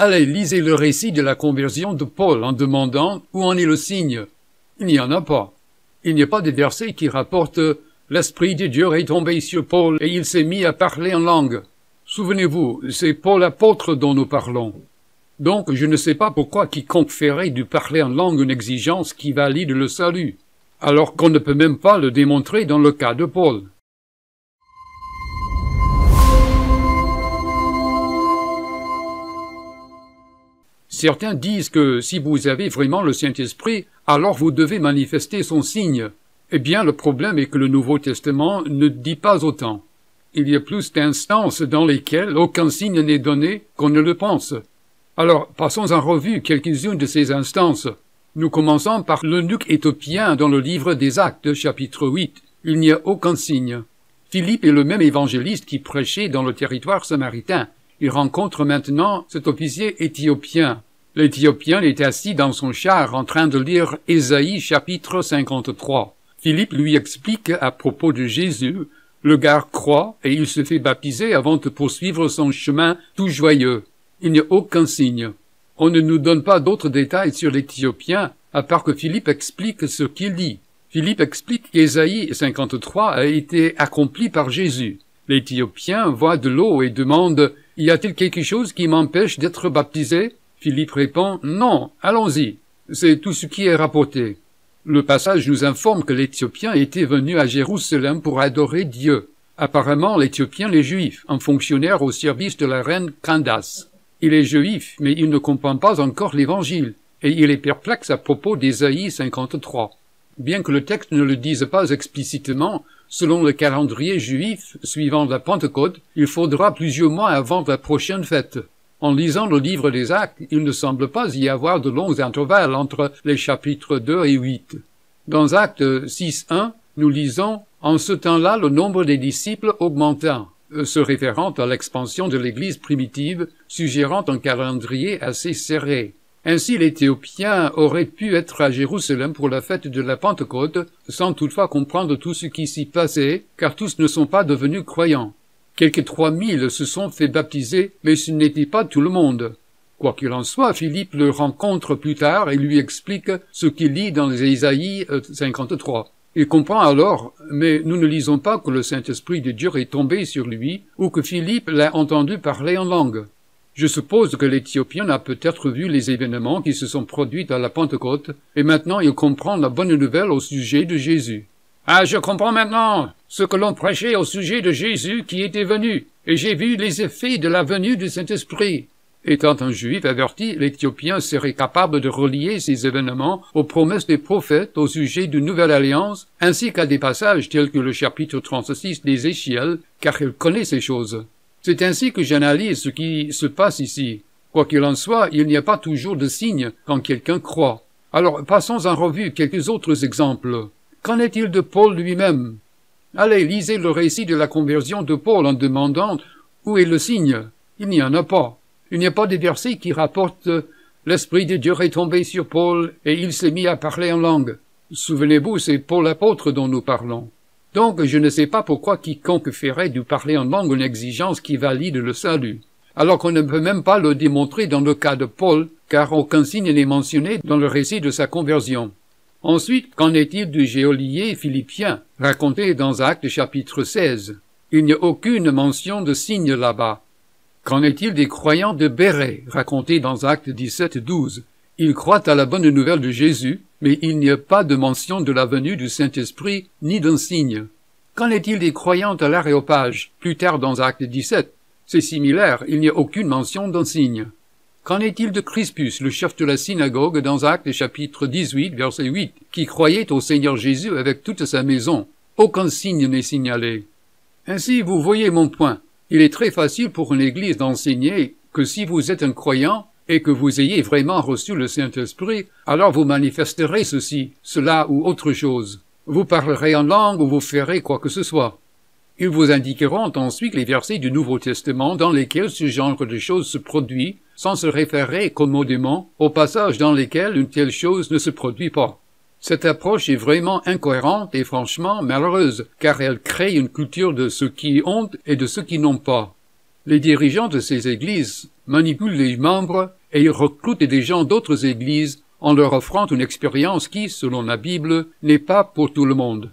Allez, lisez le récit de la conversion de Paul en demandant où en est le signe. Il n'y en a pas. Il n'y a pas de verset qui rapporte L'Esprit de Dieu est tombé sur Paul et il s'est mis à parler en langue. Souvenez-vous, c'est Paul apôtre dont nous parlons. Donc je ne sais pas pourquoi quiconque ferait du parler en langue une exigence qui valide le salut, alors qu'on ne peut même pas le démontrer dans le cas de Paul. Certains disent que si vous avez vraiment le Saint-Esprit, alors vous devez manifester son signe. Eh bien, le problème est que le Nouveau Testament ne dit pas autant. Il y a plus d'instances dans lesquelles aucun signe n'est donné qu'on ne le pense. Alors, passons en revue quelques-unes de ces instances. Nous commençons par l'eunuque éthiopien dans le livre des Actes, chapitre 8. Il n'y a aucun signe. Philippe est le même évangéliste qui prêchait dans le territoire samaritain. Il rencontre maintenant cet officier éthiopien. L'Éthiopien était assis dans son char en train de lire Ésaïe chapitre 53. Philippe lui explique à propos de Jésus, le gars croit et il se fait baptiser avant de poursuivre son chemin tout joyeux. Il n'y a aucun signe. On ne nous donne pas d'autres détails sur l'Éthiopien, à part que Philippe explique ce qu'il dit. Philippe explique qu'Ésaïe 53 a été accompli par Jésus. L'Éthiopien voit de l'eau et demande, y a-t-il quelque chose qui m'empêche d'être baptisé? Philippe répond Non, allons-y. C'est tout ce qui est rapporté. Le passage nous informe que l'Éthiopien était venu à Jérusalem pour adorer Dieu. Apparemment, l'Éthiopien est juif, un fonctionnaire au service de la reine Candace. Il est juif, mais il ne comprend pas encore l'Évangile, et il est perplexe à propos d'Ésaïe 53. Bien que le texte ne le dise pas explicitement, selon le calendrier juif, suivant la Pentecôte, il faudra plusieurs mois avant la prochaine fête. En lisant le livre des actes, il ne semble pas y avoir de longs intervalles entre les chapitres 2 et 8. Dans Actes 6.1, nous lisons En ce temps-là, le nombre des disciples augmenta, euh, se référant à l'expansion de l'Église primitive, suggérant un calendrier assez serré. Ainsi, l'Éthiopien aurait pu être à Jérusalem pour la fête de la Pentecôte, sans toutefois comprendre tout ce qui s'y passait, car tous ne sont pas devenus croyants. Quelques trois mille se sont fait baptiser, mais ce n'était pas tout le monde. Quoi qu'il en soit, Philippe le rencontre plus tard et lui explique ce qu'il lit dans les Isaïe 53. Euh, il comprend alors, mais nous ne lisons pas que le Saint-Esprit de Dieu est tombé sur lui ou que Philippe l'a entendu parler en langue. Je suppose que l'Éthiopien a peut-être vu les événements qui se sont produits à la Pentecôte, et maintenant il comprend la bonne nouvelle au sujet de Jésus. Ah, je comprends maintenant ce que l'on prêchait au sujet de Jésus qui était venu, et j'ai vu les effets de la venue du Saint-Esprit. Étant un juif averti, l'Éthiopien serait capable de relier ces événements aux promesses des prophètes au sujet d'une nouvelle alliance, ainsi qu'à des passages tels que le chapitre 36 des Échiels, car il connaît ces choses. C'est ainsi que j'analyse ce qui se passe ici. Quoi qu'il en soit, il n'y a pas toujours de signe quand quelqu'un croit. Alors passons en revue quelques autres exemples. Qu'en est-il de Paul lui-même Allez, lisez le récit de la conversion de Paul en demandant où est le signe. Il n'y en a pas. Il n'y a pas de verset qui rapporte L'Esprit de Dieu est tombé sur Paul et il s'est mis à parler en langue. Souvenez-vous, c'est Paul l'apôtre dont nous parlons. Donc je ne sais pas pourquoi quiconque ferait du parler en langue une exigence qui valide le salut, alors qu'on ne peut même pas le démontrer dans le cas de Paul, car aucun signe n'est mentionné dans le récit de sa conversion. Ensuite, qu'en est-il du géolier philippien, raconté dans Actes chapitre 16 Il n'y a aucune mention de signe là-bas. Qu'en est-il des croyants de Béret, racontés dans Actes 17, 12 Ils croient à la bonne nouvelle de Jésus, mais il n'y a pas de mention de la venue du Saint-Esprit ni d'un signe. Qu'en est-il des croyants à l'aréopage, plus tard dans Actes 17 C'est similaire, il n'y a aucune mention d'un signe. Qu'en est-il de Crispus, le chef de la synagogue dans Actes chapitre 18, verset 8, qui croyait au Seigneur Jésus avec toute sa maison Aucun signe n'est signalé. Ainsi, vous voyez mon point. Il est très facile pour une Église d'enseigner que si vous êtes un croyant et que vous ayez vraiment reçu le Saint-Esprit, alors vous manifesterez ceci, cela ou autre chose. Vous parlerez en langue ou vous ferez quoi que ce soit. Ils vous indiqueront ensuite les versets du Nouveau Testament dans lesquels ce genre de choses se produit sans se référer commodément aux passages dans lesquels une telle chose ne se produit pas. Cette approche est vraiment incohérente et franchement malheureuse, car elle crée une culture de ceux qui ont et de ceux qui n'ont pas. Les dirigeants de ces églises manipulent les membres et ils recrutent des gens d'autres églises en leur offrant une expérience qui, selon la Bible, n'est pas pour tout le monde.